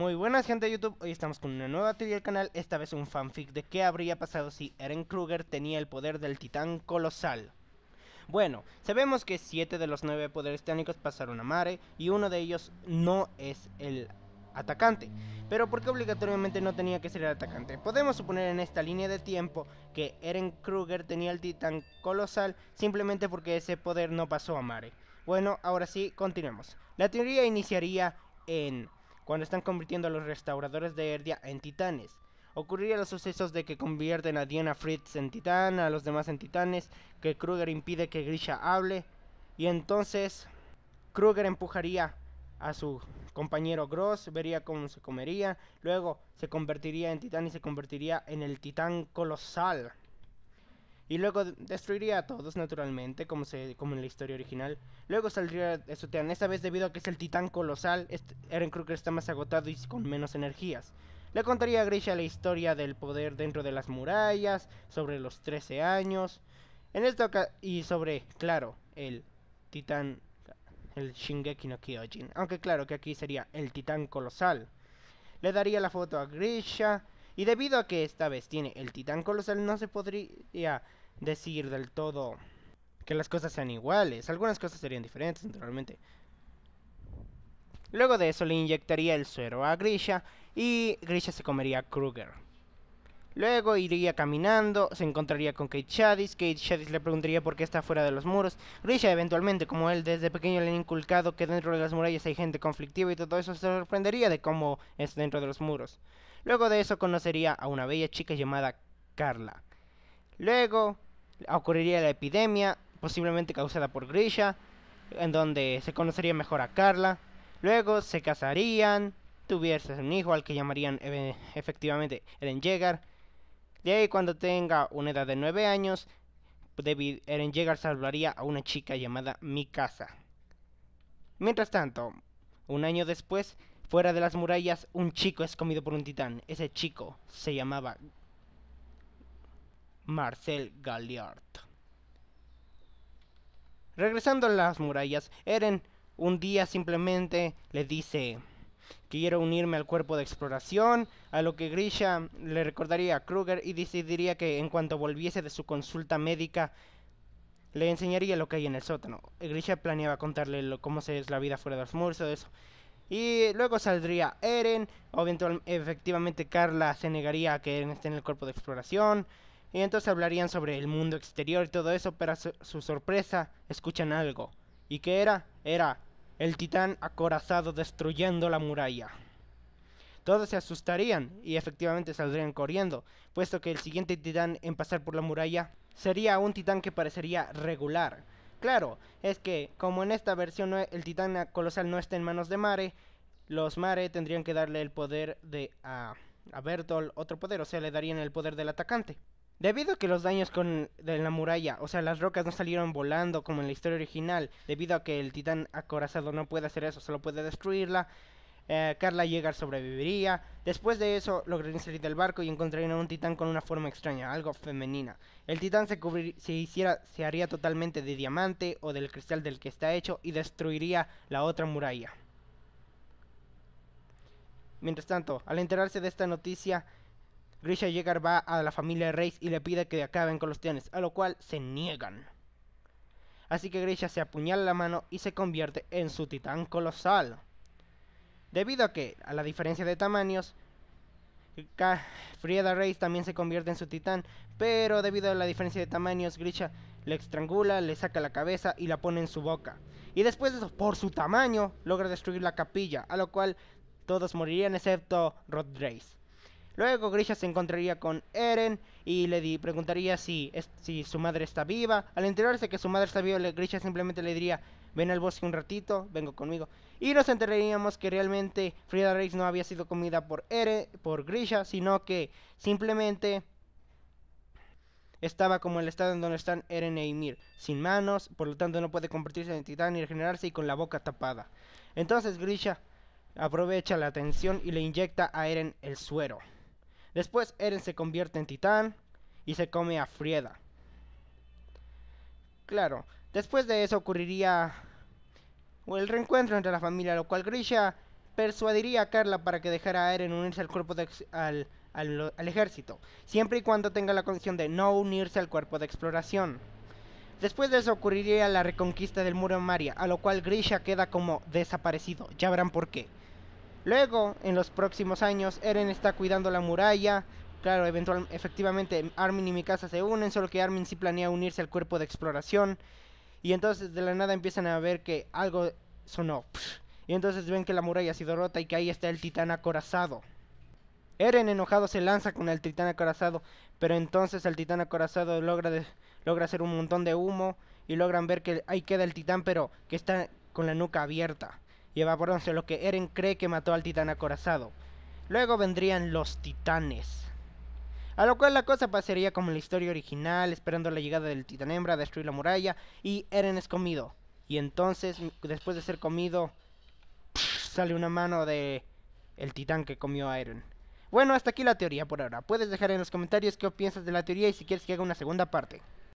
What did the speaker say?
Muy buenas gente de YouTube, hoy estamos con una nueva teoría del canal, esta vez un fanfic de qué habría pasado si Eren Kruger tenía el poder del titán colosal. Bueno, sabemos que 7 de los 9 poderes titánicos pasaron a Mare y uno de ellos no es el atacante. Pero ¿por qué obligatoriamente no tenía que ser el atacante? Podemos suponer en esta línea de tiempo que Eren Kruger tenía el titán colosal simplemente porque ese poder no pasó a Mare. Bueno, ahora sí, continuemos. La teoría iniciaría en cuando están convirtiendo a los restauradores de Erdia en titanes. Ocurriría los sucesos de que convierten a Diana Fritz en titán, a los demás en titanes, que Kruger impide que Grisha hable, y entonces Kruger empujaría a su compañero Gross, vería cómo se comería, luego se convertiría en titán y se convertiría en el titán colosal y luego destruiría a todos naturalmente, como, se, como en la historia original. Luego saldría tean. esta vez debido a que es el titán colosal, Eren Kruger está más agotado y con menos energías. Le contaría a Grisha la historia del poder dentro de las murallas, sobre los 13 años, en esto y sobre, claro, el titán, el Shingeki no Kyojin, aunque claro que aquí sería el titán colosal. Le daría la foto a Grisha, y debido a que esta vez tiene el titán colosal, no se podría decir del todo que las cosas sean iguales. Algunas cosas serían diferentes, naturalmente. Luego de eso le inyectaría el suero a Grisha y Grisha se comería a Kruger. Luego iría caminando, se encontraría con Kate Shadis, Kate Shadis le preguntaría por qué está fuera de los muros. Grisha eventualmente, como él desde pequeño le han inculcado que dentro de las murallas hay gente conflictiva y todo eso, se sorprendería de cómo es dentro de los muros. Luego de eso conocería a una bella chica llamada Carla. Luego ocurriría la epidemia, posiblemente causada por Grisha, en donde se conocería mejor a Carla. Luego se casarían, tuviese un hijo al que llamarían eh, efectivamente Eren Yeager. De ahí cuando tenga una edad de 9 años, Eren Yeager salvaría a una chica llamada Mikasa. Mientras tanto, un año después, Fuera de las murallas, un chico es comido por un titán. Ese chico se llamaba Marcel Galliard. Regresando a las murallas, Eren un día simplemente le dice, quiero unirme al cuerpo de exploración, a lo que Grisha le recordaría a Kruger y decidiría que en cuanto volviese de su consulta médica, le enseñaría lo que hay en el sótano. Grisha planeaba contarle cómo se es la vida fuera de los muros, eso. Y luego saldría Eren, obviamente efectivamente Carla se negaría a que Eren esté en el cuerpo de exploración. Y entonces hablarían sobre el mundo exterior y todo eso, pero a su, su sorpresa escuchan algo. ¿Y qué era? Era el titán acorazado destruyendo la muralla. Todos se asustarían y efectivamente saldrían corriendo, puesto que el siguiente titán en pasar por la muralla sería un titán que parecería regular, Claro, es que como en esta versión e, el titán colosal no está en manos de Mare, los Mare tendrían que darle el poder de a, Bertol otro poder, o sea, le darían el poder del atacante. Debido a que los daños con, de la muralla, o sea, las rocas no salieron volando como en la historia original, debido a que el titán acorazado no puede hacer eso, solo puede destruirla, eh, Carla Yeager sobreviviría. Después de eso, lograrían salir del barco y encontrarían a un titán con una forma extraña, algo femenina. El titán se, se, hiciera, se haría totalmente de diamante o del cristal del que está hecho y destruiría la otra muralla. Mientras tanto, al enterarse de esta noticia, Grisha Yeager va a la familia Reis y le pide que acaben con los titanes, a lo cual se niegan. Así que Grisha se apuñala la mano y se convierte en su titán colosal. Debido a que, a la diferencia de tamaños, Frieda Reis también se convierte en su titán, pero debido a la diferencia de tamaños, Grisha le estrangula, le saca la cabeza y la pone en su boca. Y después de eso, por su tamaño, logra destruir la capilla, a lo cual todos morirían excepto Rod Reyes. Luego Grisha se encontraría con Eren y le preguntaría si, su madre está viva. Al enterarse que su madre está viva, Grisha simplemente le diría, ven al bosque un ratito, vengo conmigo. Y nos enteraríamos que realmente Frida Reis no había sido comida por Eren, por Grisha, sino que simplemente estaba como el estado en donde están Eren e Ymir, sin manos, por lo tanto no puede convertirse en titán ni regenerarse y con la boca tapada. Entonces Grisha aprovecha la atención y le inyecta a Eren el suero. Después Eren se convierte en titán y se come a Frieda. Claro, después de eso ocurriría el reencuentro entre la familia, lo cual Grisha persuadiría a Carla para que dejara a Eren unirse al cuerpo al, ejército, siempre y cuando tenga la condición de no unirse al cuerpo de exploración. Después de eso ocurriría la reconquista del muro en Maria, a lo cual Grisha queda como desaparecido, ya verán por qué. Luego, en los próximos años, Eren está cuidando la muralla. Claro, eventualmente efectivamente, Armin y Mikasa se unen, solo que Armin sí planea unirse al cuerpo de exploración. Y entonces de la nada empiezan a ver que algo sonó. Y entonces ven que la muralla ha sido rota y que ahí está el titán acorazado. Eren enojado se lanza con el titán acorazado, pero entonces el titán acorazado logra, logra hacer un montón de humo y logran ver que ahí queda el titán, pero que está con la nuca abierta lleva once lo que Eren cree que mató al titán acorazado. Luego vendrían los titanes. A lo cual la cosa pasaría como en la historia original, esperando la llegada del titán hembra, destruir la muralla y Eren es comido. Y entonces, después de ser comido, sale una mano de el titán que comió a Eren. Bueno, hasta aquí la teoría por ahora. Puedes dejar en los comentarios qué piensas de la teoría y si quieres que haga una segunda parte.